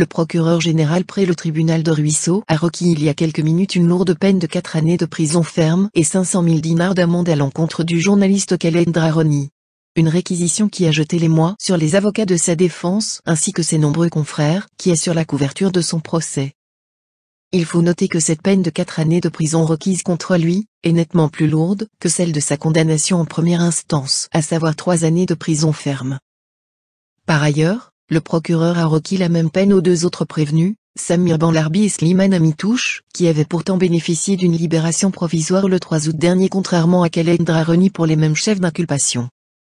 le procureur général près le tribunal de Ruisseau a requis il y a quelques minutes une lourde peine de quatre années de prison ferme et 500 000 dinars d'amende à l'encontre du journaliste Khaled Draroni. Une réquisition qui a jeté les mois sur les avocats de sa défense ainsi que ses nombreux confrères qui assurent la couverture de son procès. Il faut noter que cette peine de 4 années de prison requise contre lui est nettement plus lourde que celle de sa condamnation en première instance, à savoir trois années de prison ferme. Par ailleurs, le procureur a requis la même peine aux deux autres prévenus, Samir Banlarbi et Slimane Amitouche, qui avaient pourtant bénéficié d'une libération provisoire le 3 août dernier contrairement à Kalendra Reni pour les mêmes chefs d'inculpation.